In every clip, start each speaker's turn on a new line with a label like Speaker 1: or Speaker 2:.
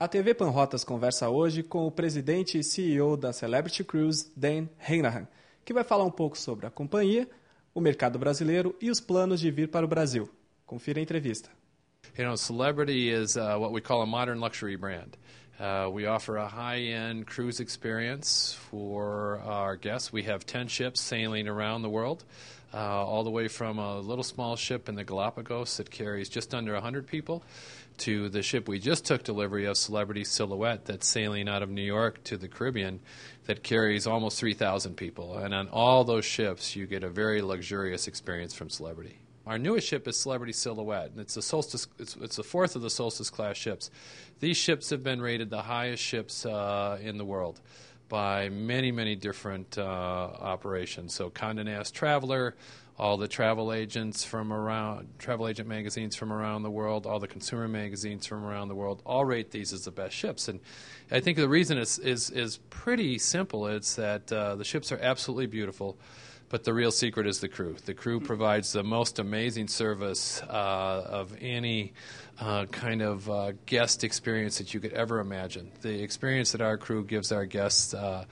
Speaker 1: A TV Panrotas conversa hoje com o presidente e CEO da Celebrity Cruise, Dan Heinahan, que vai falar um pouco sobre a companhia, o mercado brasileiro e os planos de vir para o Brasil. Confira a entrevista.
Speaker 2: You know, Celebrity is uh, what we call a modern luxury brand. Uh, we offer a high end cruise experience for our guests. We have 10 ships sailing around the world, uh, all the way from a little small ship in the Galapagos that carries just under 100 people to the ship we just took delivery of, Celebrity Silhouette, that's sailing out of New York to the Caribbean that carries almost 3,000 people. And on all those ships, you get a very luxurious experience from Celebrity. Our newest ship is Celebrity Silhouette, and it's the Solstice. It's, it's the fourth of the Solstice class ships. These ships have been rated the highest ships uh, in the world by many, many different uh, operations. So Condé Nast Traveler, all the travel agents from around, travel agent magazines from around the world, all the consumer magazines from around the world, all rate these as the best ships. And I think the reason is is, is pretty simple. It's that uh, the ships are absolutely beautiful. But the real secret is the crew. The crew provides the most amazing service uh, of any uh, kind of uh, guest experience that you could ever imagine. The experience that our crew gives our guests uh,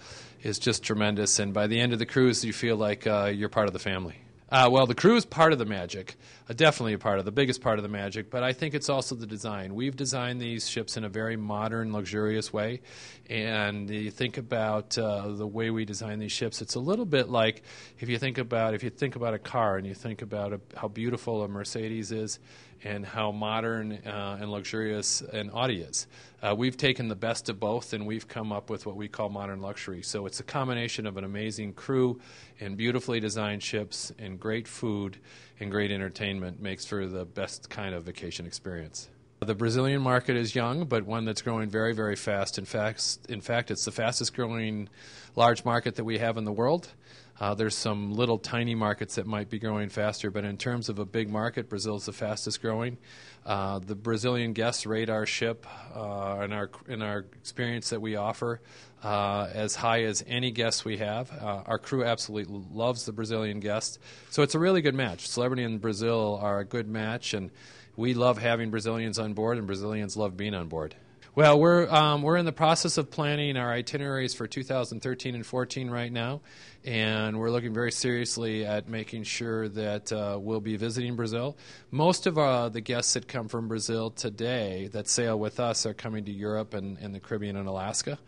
Speaker 2: is just tremendous. And by the end of the cruise, you feel like uh, you're part of the family. Uh, well, the crew is part of the magic, uh, definitely a part of the biggest part of the magic, but I think it's also the design. We've designed these ships in a very modern, luxurious way, and you think about uh, the way we design these ships. It's a little bit like if you think about if you think about a car and you think about a, how beautiful a Mercedes is, and how modern uh, and luxurious an Audi is. Uh, we've taken the best of both and we've come up with what we call modern luxury. So it's a combination of an amazing crew and beautifully designed ships and great food and great entertainment makes for the best kind of vacation experience. The Brazilian market is young, but one that's growing very, very fast. In fact, in fact, it's the fastest growing large market that we have in the world. Uh, there's some little tiny markets that might be growing faster, but in terms of a big market, Brazil's the fastest growing. Uh, the Brazilian guests rate our ship uh, and our in our experience that we offer uh, as high as any guests we have. Uh, our crew absolutely loves the Brazilian guests, so it's a really good match. Celebrity and Brazil are a good match, and we love having Brazilians on board, and Brazilians love being on board. Well, we're, um, we're in the process of planning our itineraries for 2013 and 14 right now, and we're looking very seriously at making sure that uh, we'll be visiting Brazil. Most of uh, the guests that come from Brazil today that sail with us are coming to Europe and, and the Caribbean and Alaska.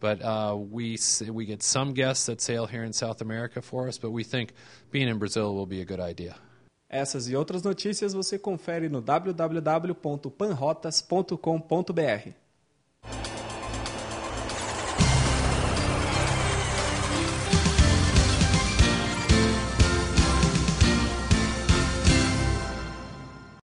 Speaker 2: But uh, we, we get some guests that sail here in South America for us, but we think being in Brazil will be a good idea.
Speaker 1: Essas e outras notícias você confere no www.panrotas.com.br.